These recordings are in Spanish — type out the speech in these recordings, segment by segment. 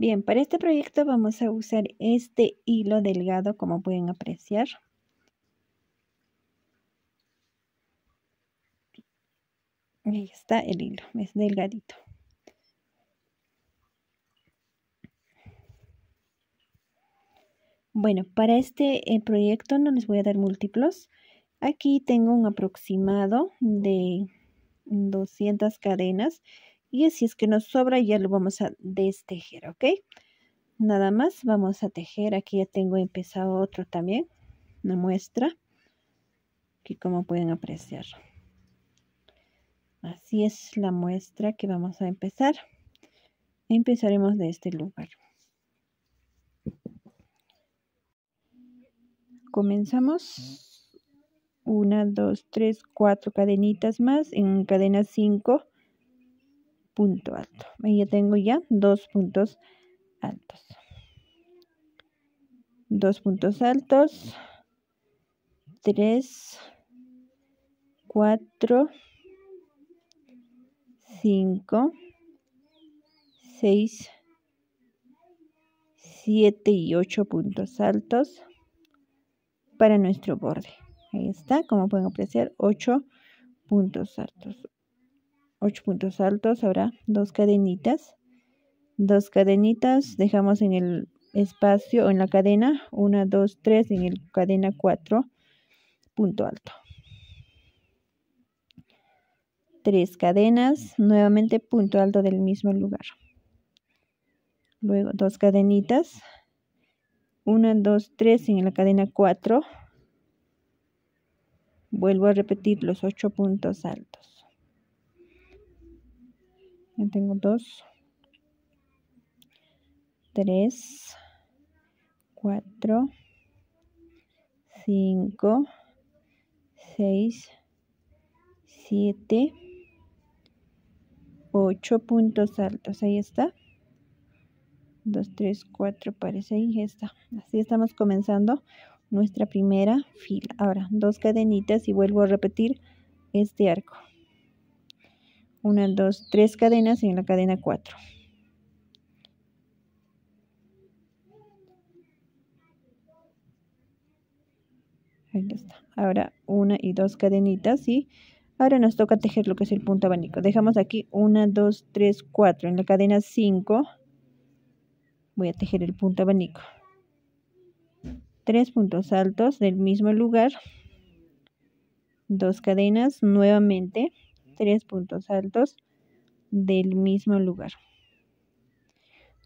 Bien, para este proyecto vamos a usar este hilo delgado como pueden apreciar. Ahí está el hilo, es delgadito. Bueno, para este eh, proyecto no les voy a dar múltiplos. Aquí tengo un aproximado de 200 cadenas y así es que nos sobra ya lo vamos a destejer ok nada más vamos a tejer aquí ya tengo empezado otro también una muestra que como pueden apreciar así es la muestra que vamos a empezar empezaremos de este lugar comenzamos una dos tres cuatro cadenitas más en cadena 5 punto alto. Ahí ya tengo ya dos puntos altos. Dos puntos altos. Tres. Cuatro. Cinco. Seis. Siete y ocho puntos altos para nuestro borde. Ahí está, como pueden apreciar, ocho puntos altos. 8 puntos altos, ahora dos cadenitas, dos cadenitas, dejamos en el espacio, en la cadena, 1, 2, 3, en el cadena 4, punto alto. Tres cadenas, nuevamente punto alto del mismo lugar. Luego dos cadenitas, 1, 2, 3 en la cadena 4. Vuelvo a repetir los 8 puntos altos. Ya tengo 2, 3, 4, 5, 6, 7, 8 puntos altos. Ahí está. 2, 3, 4, parece. Ahí está. Así estamos comenzando nuestra primera fila. Ahora, dos cadenitas y vuelvo a repetir este arco una, dos, tres cadenas en la cadena 4. Ahí está. Ahora una y dos cadenitas y ahora nos toca tejer lo que es el punto abanico. Dejamos aquí una, dos, tres, cuatro. En la cadena 5 voy a tejer el punto abanico. Tres puntos altos del mismo lugar. Dos cadenas nuevamente tres puntos altos del mismo lugar.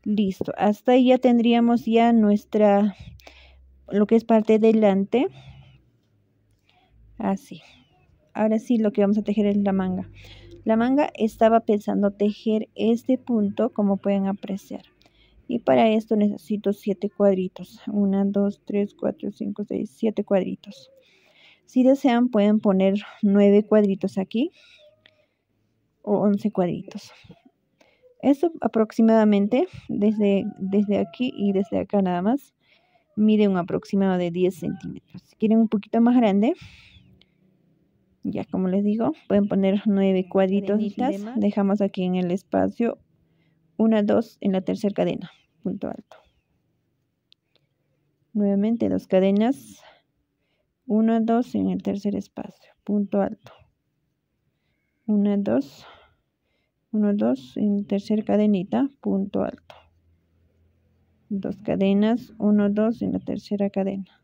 Listo, hasta ahí ya tendríamos ya nuestra, lo que es parte delante. Así. Ah, Ahora sí lo que vamos a tejer es la manga. La manga estaba pensando tejer este punto como pueden apreciar. Y para esto necesito siete cuadritos. Una, dos tres cuatro cinco seis siete cuadritos. Si desean pueden poner nueve cuadritos aquí o 11 cuadritos. Eso aproximadamente, desde, desde aquí y desde acá nada más, mide un aproximado de 10 centímetros. Si quieren un poquito más grande, ya como les digo, pueden poner 9 cuadritos. Dejamos aquí en el espacio una, dos en la tercera cadena, punto alto. Nuevamente dos cadenas, 1 dos en el tercer espacio, punto alto. 1, 2, 1, 2, en tercera cadenita, punto alto. Dos cadenas, 1, 2 en la tercera cadena.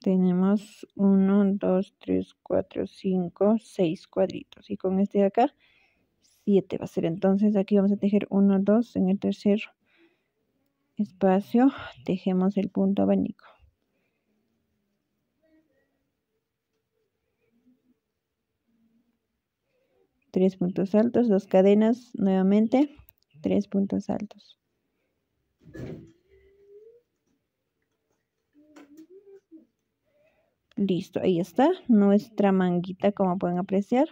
tenemos 1, 2, 3, 4, 5, 6 cuadritos. Y con este de acá, 7 va a ser. Entonces aquí vamos a tejer 1, 2 en el tercer espacio. Tejemos el punto abanico. Tres puntos altos, dos cadenas nuevamente, tres puntos altos. Listo, ahí está nuestra manguita, como pueden apreciar.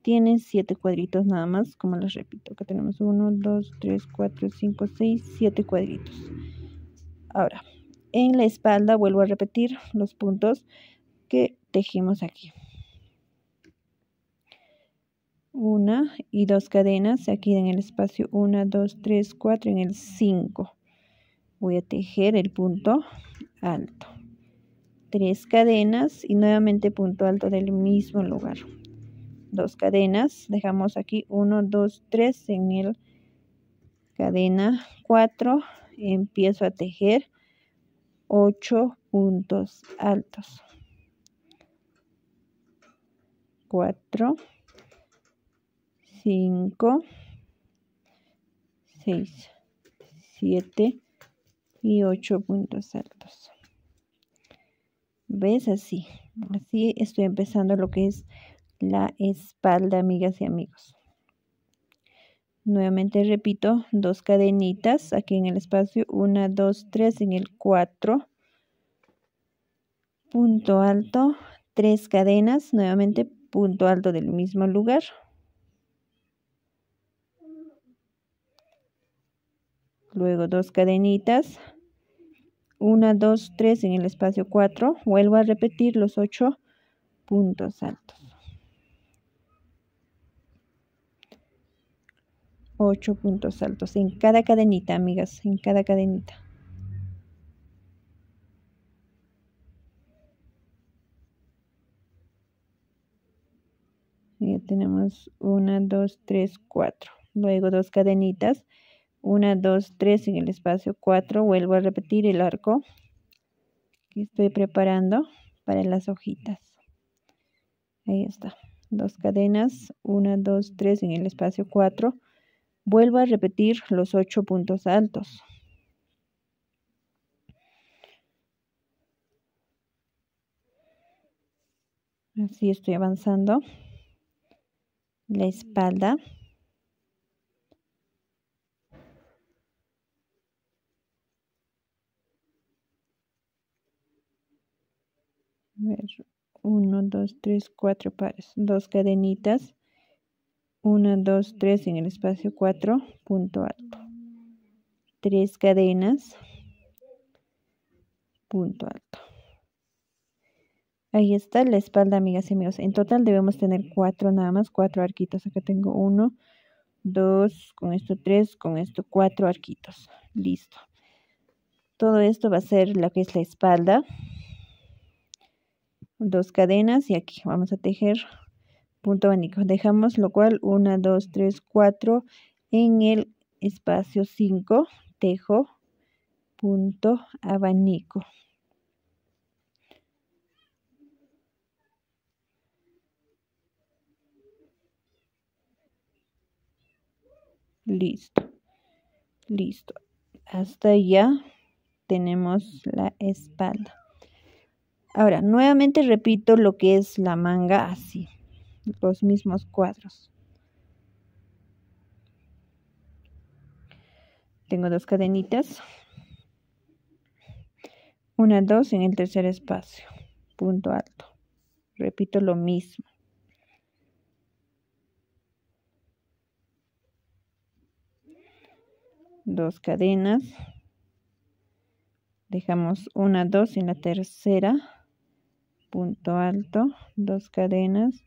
Tiene siete cuadritos nada más, como les repito. que tenemos uno dos tres cuatro cinco seis siete cuadritos. Ahora, en la espalda vuelvo a repetir los puntos que tejimos aquí. Una y dos cadenas aquí en el espacio una, dos, tres, cuatro, en el 5. Voy a tejer el punto alto tres cadenas y nuevamente punto alto del mismo lugar. Dos cadenas, dejamos aquí 1, 2, 3 en el cadena 4, empiezo a tejer 8 puntos altos. 4, 5, 6, 7 y 8 puntos altos. ¿Ves? Así. Así estoy empezando lo que es la espalda, amigas y amigos. Nuevamente repito, dos cadenitas aquí en el espacio, una, dos, tres, en el cuatro. Punto alto, tres cadenas, nuevamente punto alto del mismo lugar. Luego dos cadenitas, 1, 2, 3 en el espacio 4. Vuelvo a repetir los 8 puntos altos. 8 puntos altos en cada cadenita, amigas, en cada cadenita. ya tenemos 1, 2, 3, 4. Luego dos cadenitas. 1, 2, 3 en el espacio 4. Vuelvo a repetir el arco que estoy preparando para las hojitas. Ahí está. Dos cadenas, 1, 2, 3 en el espacio 4. Vuelvo a repetir los 8 puntos altos. Así estoy avanzando. La espalda. ver, 1, 2, 3, 4 pares, 2 cadenitas, 1, 2, 3 en el espacio 4, punto alto, 3 cadenas, punto alto. Ahí está la espalda, amigas y amigos. En total debemos tener 4 nada más, cuatro arquitos. Acá tengo 1 2 con esto 3 con esto 4 arquitos. Listo. Todo esto va a ser lo que es la espalda dos cadenas y aquí vamos a tejer punto abanico dejamos lo cual 1 2 3 4 en el espacio 5 tejo punto abanico listo listo hasta ya tenemos la espalda Ahora, nuevamente repito lo que es la manga así, los mismos cuadros. Tengo dos cadenitas. Una, dos en el tercer espacio. Punto alto. Repito lo mismo. Dos cadenas. Dejamos una, dos en la tercera punto alto, dos cadenas,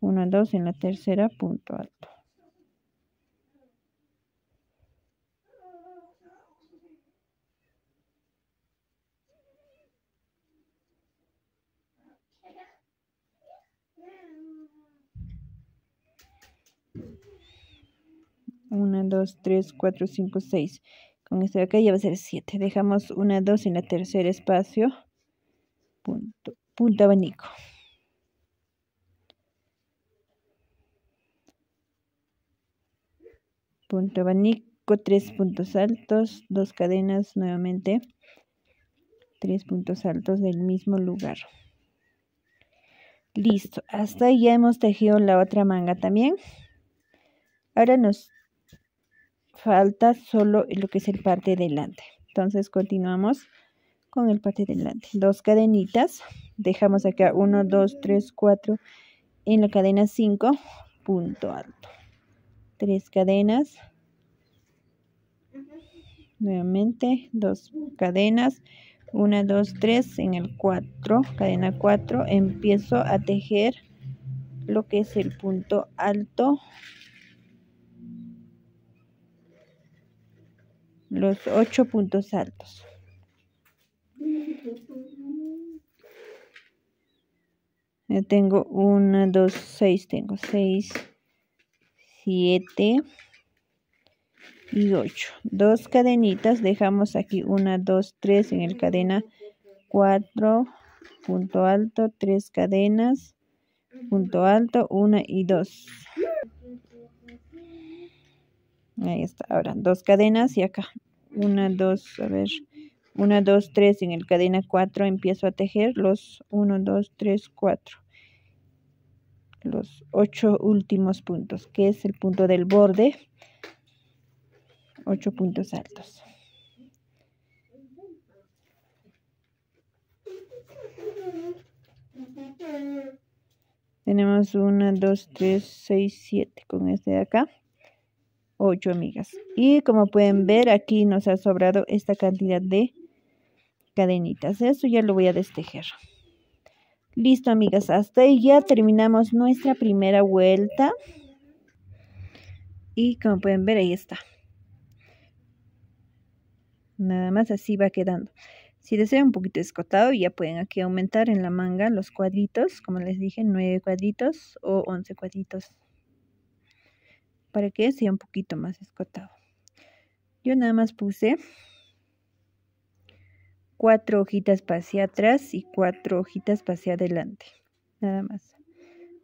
1, dos en la tercera, punto alto. Una, dos, tres, cuatro, cinco, seis. Con este de acá ya va a ser siete. Dejamos una, dos en la tercera espacio. Punto punto abanico. Punto abanico, tres puntos altos, dos cadenas nuevamente, tres puntos altos del mismo lugar. Listo, hasta ahí ya hemos tejido la otra manga también. Ahora nos falta solo lo que es el parte delante. Entonces continuamos con el parte delante. Dos cadenitas, dejamos acá 1, 2, 3, 4 en la cadena 5, punto alto. Tres cadenas, nuevamente dos cadenas, 1, 2, 3 en el 4, cadena 4, empiezo a tejer lo que es el punto alto los ocho puntos altos yo tengo 1, 2, 6, tengo 6, 7 y 8. Dos cadenitas, dejamos aquí 1, 2, 3 en el cadena 4, punto alto, 3 cadenas, punto alto, 1 y 2. Ahí está, ahora dos cadenas y acá. 1, 2, a ver, 1, 2, 3, en el cadena 4 empiezo a tejer los 1, 2, 3, 4, los 8 últimos puntos, que es el punto del borde, 8 puntos altos. Tenemos 1, 2, 3, 6, 7 con este de acá. 8 amigas. Y como pueden ver, aquí nos ha sobrado esta cantidad de cadenitas. Eso ya lo voy a destejer. Listo, amigas. Hasta ahí ya terminamos nuestra primera vuelta. Y como pueden ver, ahí está. Nada más así va quedando. Si desean un poquito escotado, ya pueden aquí aumentar en la manga los cuadritos, como les dije, 9 cuadritos o 11 cuadritos, para que sea un poquito más escotado. Yo nada más puse cuatro hojitas hacia atrás y cuatro hojitas hacia adelante. Nada más.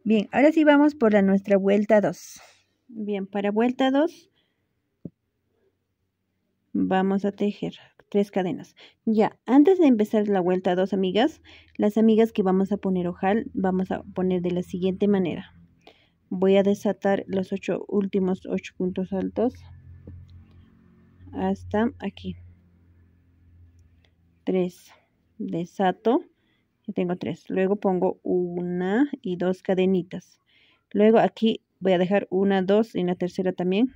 Bien, ahora sí vamos por la nuestra vuelta 2. Bien, para vuelta 2 vamos a tejer tres cadenas. Ya, antes de empezar la vuelta 2, amigas, las amigas que vamos a poner ojal, vamos a poner de la siguiente manera. Voy a desatar los ocho últimos ocho puntos altos hasta aquí tres desato yo tengo tres luego pongo una y dos cadenitas luego aquí voy a dejar una dos y la tercera también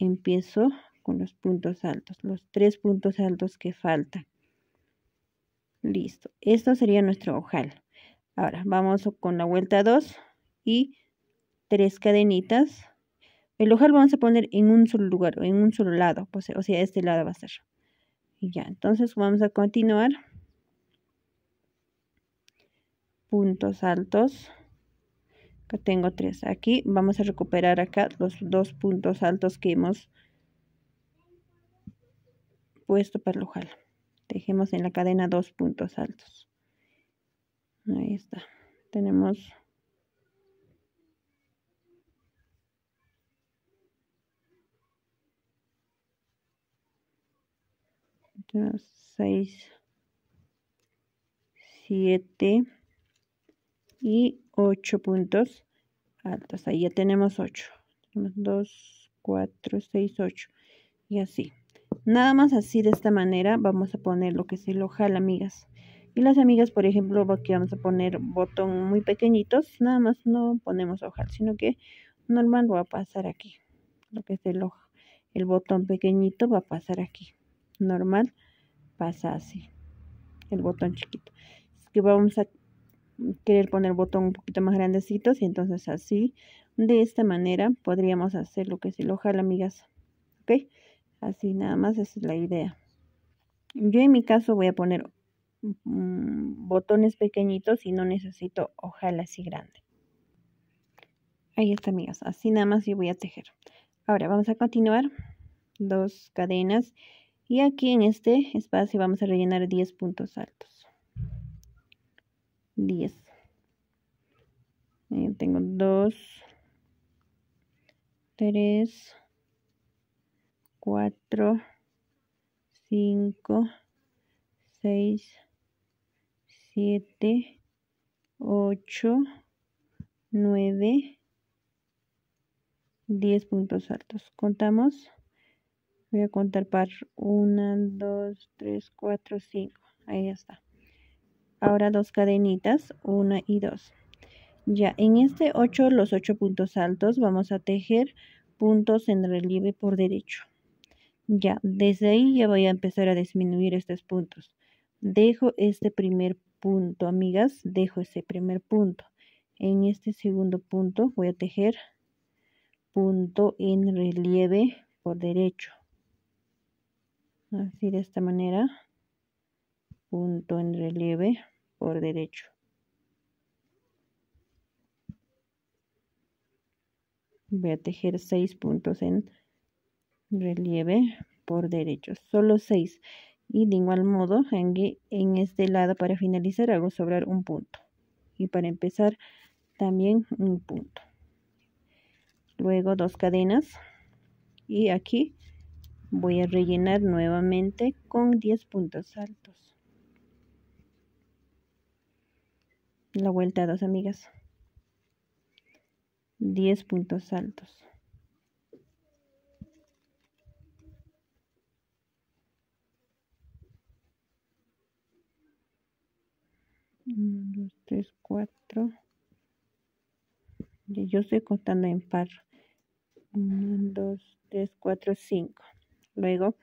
empiezo con los puntos altos los tres puntos altos que faltan listo esto sería nuestro ojal ahora vamos con la vuelta 2 y tres cadenitas el ojal vamos a poner en un solo lugar o en un solo lado pues, o sea este lado va a ser y ya, entonces vamos a continuar. Puntos altos. que tengo tres. Aquí vamos a recuperar acá los dos puntos altos que hemos puesto para el dejemos dejemos en la cadena dos puntos altos. Ahí está. Tenemos 6, 7 y 8 puntos altos. Ahí ya tenemos 8. 1, 2, 4, 6, 8 y así. Nada más así de esta manera vamos a poner lo que es el ojal, amigas. Y las amigas, por ejemplo, aquí vamos a poner botón muy pequeñitos. Nada más no ponemos ojal, sino que normal va a pasar aquí. Lo que es el, ojo, el botón pequeñito va a pasar aquí. Normal pasa así, el botón chiquito. que vamos a querer poner botón un poquito más grandecitos y entonces así, de esta manera podríamos hacer lo que es el ojal amigas. ¿Ok? Así nada más, es la idea. Yo en mi caso voy a poner mm, botones pequeñitos y no necesito ojalá así grande. Ahí está, amigas. Así nada más yo voy a tejer. Ahora vamos a continuar. Dos cadenas y aquí en este espacio vamos a rellenar 10 puntos altos. 10. tengo 2, 3, 4, 5, 6, 7, 8, 9, 10 puntos altos. Contamos Voy a contar par. 1, 2, 3, 4, 5. Ahí está. Ahora dos cadenitas, 1 y 2. Ya, en este 8, los 8 puntos altos, vamos a tejer puntos en relieve por derecho. Ya, desde ahí ya voy a empezar a disminuir estos puntos. Dejo este primer punto, amigas, dejo ese primer punto. En este segundo punto voy a tejer punto en relieve por derecho así de esta manera punto en relieve por derecho voy a tejer seis puntos en relieve por derecho solo seis y de igual modo en, este lado para finalizar hago sobrar un punto y para empezar también un punto luego dos cadenas y aquí Voy a rellenar nuevamente con 10 puntos altos. La vuelta, dos amigas. 10 puntos altos. 1, 2, 3, 4. Yo estoy contando en par. 1, 2, 3, 4, 5 luego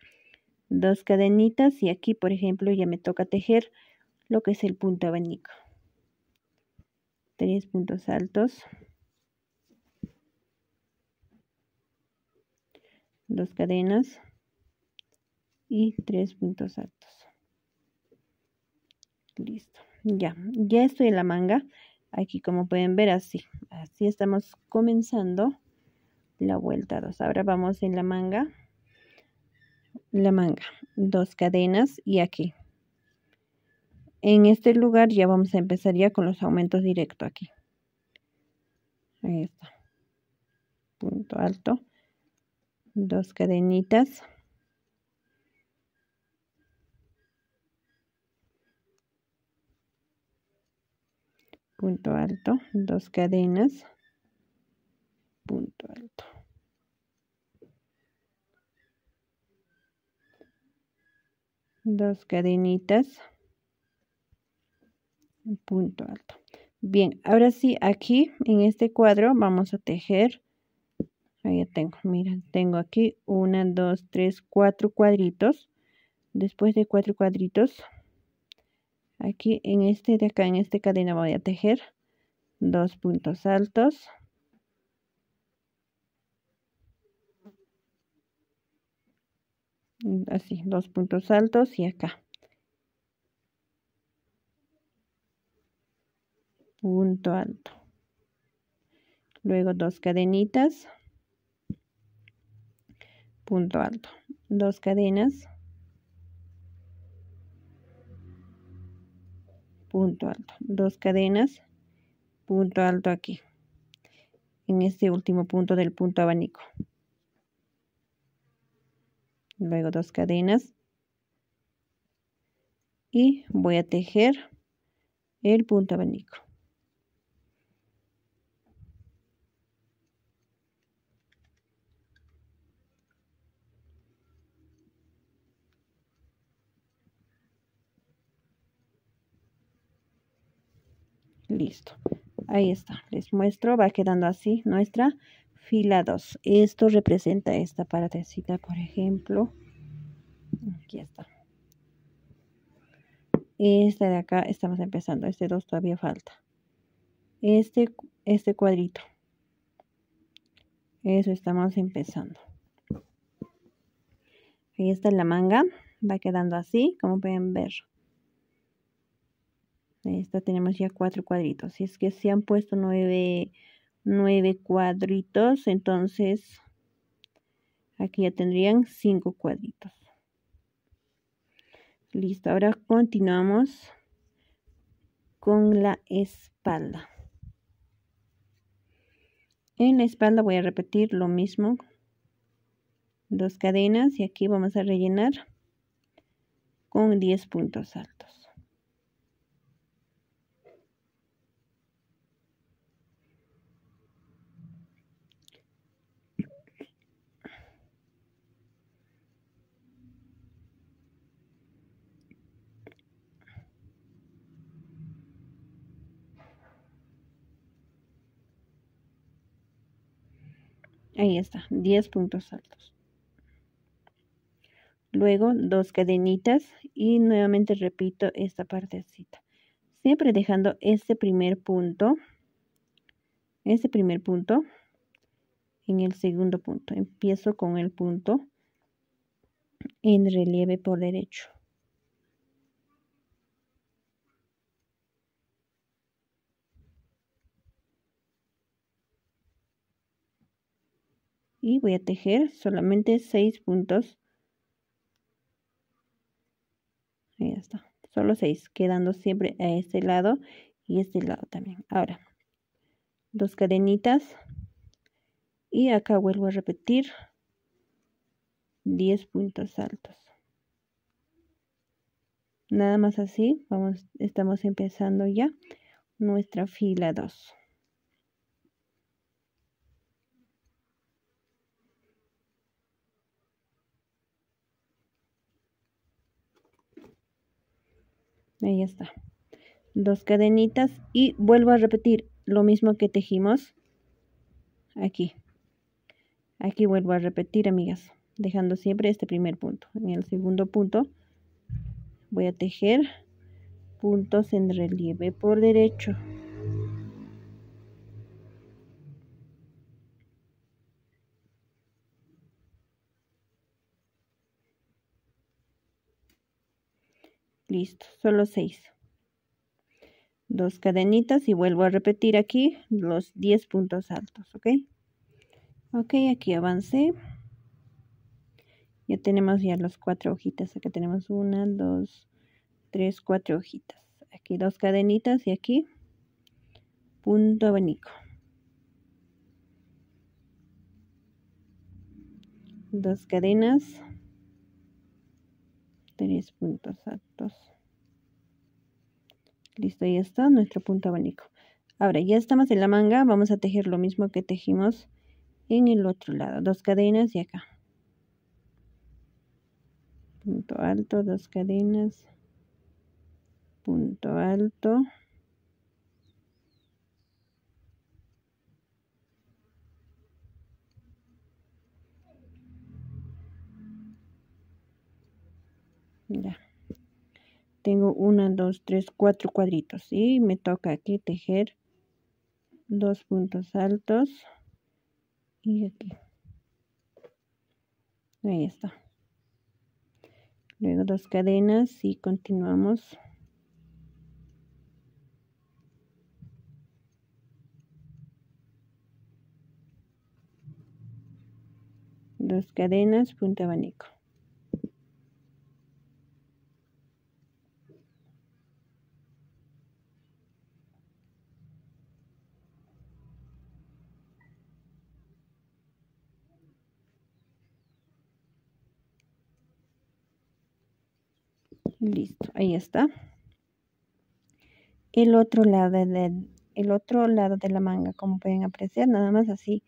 dos cadenitas y aquí por ejemplo ya me toca tejer lo que es el punto abanico tres puntos altos dos cadenas y tres puntos altos listo ya ya estoy en la manga aquí como pueden ver así así estamos comenzando la vuelta 2 ahora vamos en la manga la manga, dos cadenas y aquí. En este lugar ya vamos a empezar ya con los aumentos directo aquí. Ahí está. Punto alto. Dos cadenitas. Punto alto. Dos cadenas. Punto alto. dos cadenitas un punto alto bien ahora sí aquí en este cuadro vamos a tejer ahí tengo mira tengo aquí una dos tres cuatro cuadritos después de cuatro cuadritos aquí en este de acá en esta cadena voy a tejer dos puntos altos Mm, así dos puntos altos y acá punto alto luego dos cadenitas punto alto dos cadenas punto alto dos cadenas punto alto aquí en este último punto del punto abanico luego dos cadenas y voy a tejer el punto abanico listo ahí está les muestro va quedando así nuestra Filados. Esto representa esta partecita, por ejemplo. Aquí está. Esta de acá estamos empezando. Este 2 todavía falta. Este, este cuadrito. Eso estamos empezando. Ahí está la manga. Va quedando así, como pueden ver. Ahí está, tenemos ya cuatro cuadritos. Si es que se han puesto nueve nueve cuadritos, entonces aquí ya tendrían cinco cuadritos. Listo, ahora continuamos con la espalda. En la espalda voy a repetir lo mismo. Dos cadenas y aquí vamos a rellenar con 10 puntos altos. Ahí está, 10 puntos altos. Luego dos cadenitas y nuevamente repito esta partecita. Siempre dejando este primer punto, este primer punto en el segundo punto. Empiezo con el punto en relieve por derecho. y voy a tejer solamente 6 puntos ahí está solo 6 quedando siempre a este lado y este lado también ahora dos cadenitas y acá vuelvo a repetir 10 puntos altos nada más así vamos estamos empezando ya nuestra fila 2 ahí está dos cadenitas y vuelvo a repetir lo mismo que tejimos aquí aquí vuelvo a repetir amigas dejando siempre este primer punto en el segundo punto voy a tejer puntos en relieve por derecho Listo, solo 6. Dos cadenitas y vuelvo a repetir aquí los 10 puntos altos, ¿ok? Ok, aquí avancé. Ya tenemos ya los cuatro hojitas. Aquí tenemos una, dos, tres, cuatro hojitas. Aquí dos cadenitas y aquí punto abanico. Dos cadenas tres puntos altos. Listo, ya está nuestro punto abanico. Ahora, ya estamos en la manga, vamos a tejer lo mismo que tejimos en el otro lado. Dos cadenas y acá. Punto alto, dos cadenas, punto alto. tengo una dos tres cuatro cuadritos y me toca aquí tejer dos puntos altos y aquí ahí está luego dos cadenas y continuamos dos cadenas punto abanico listo ahí está el otro lado del el otro lado de la manga como pueden apreciar nada más así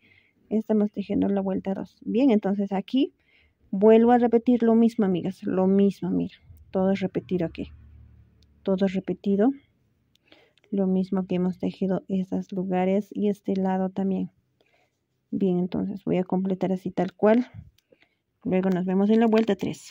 estamos tejiendo la vuelta 2 bien entonces aquí vuelvo a repetir lo mismo amigas lo mismo mira todo es repetido aquí todo es repetido lo mismo que hemos tejido estos lugares y este lado también bien entonces voy a completar así tal cual luego nos vemos en la vuelta 3